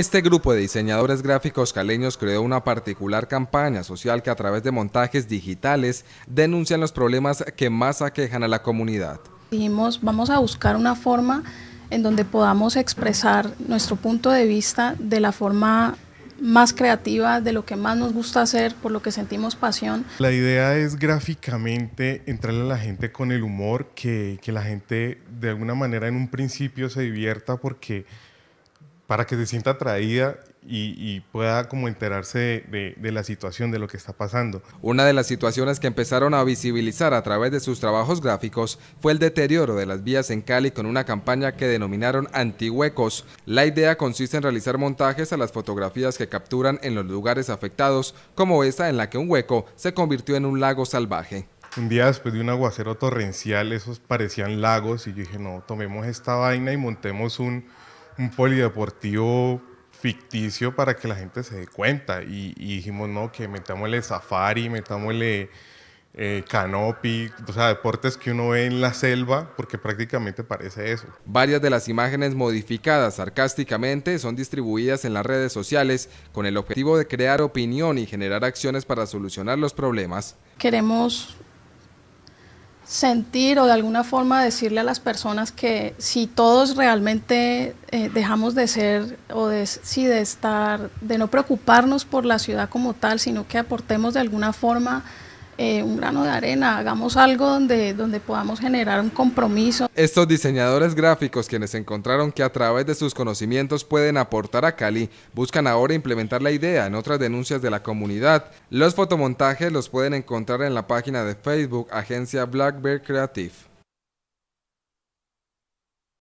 Este grupo de diseñadores gráficos caleños creó una particular campaña social que a través de montajes digitales denuncian los problemas que más aquejan a la comunidad. Dijimos, vamos a buscar una forma en donde podamos expresar nuestro punto de vista de la forma más creativa, de lo que más nos gusta hacer, por lo que sentimos pasión. La idea es gráficamente entrarle a la gente con el humor, que, que la gente de alguna manera en un principio se divierta porque para que se sienta atraída y, pueda como enterarse de, la situación, de lo que está pasando. Una de las situaciones que empezaron a visibilizar a través de sus trabajos gráficos fue el deterioro de las vías en Cali con una campaña que denominaron Antihuecos. La idea consiste en realizar montajes a las fotografías que capturan en los lugares afectados, como esta en la que un hueco se convirtió en un lago salvaje. Un día después de un aguacero torrencial, esos parecían lagos y yo dije, no, tomemos esta vaina y montemos un un polideportivo ficticio para que la gente se dé cuenta. Y, dijimos, no, que metámosle safari, metámosle eh, canopy, o sea, deportes que uno ve en la selva, porque prácticamente parece eso. Varias de las imágenes modificadas sarcásticamente son distribuidas en las redes sociales con el objetivo de crear opinión y generar acciones para solucionar los problemas. Queremos sentir o de alguna forma decirle a las personas que si todos realmente eh, dejamos de ser o de, si de estar, de no preocuparnos por la ciudad como tal, sino que aportemos de alguna forma eh, un grano de arena, hagamos algo donde, donde podamos generar un compromiso. Estos diseñadores gráficos quienes encontraron que a través de sus conocimientos pueden aportar a Cali, buscan ahora implementar la idea en otras denuncias de la comunidad. Los fotomontajes los pueden encontrar en la página de Facebook Agencia Black Creative.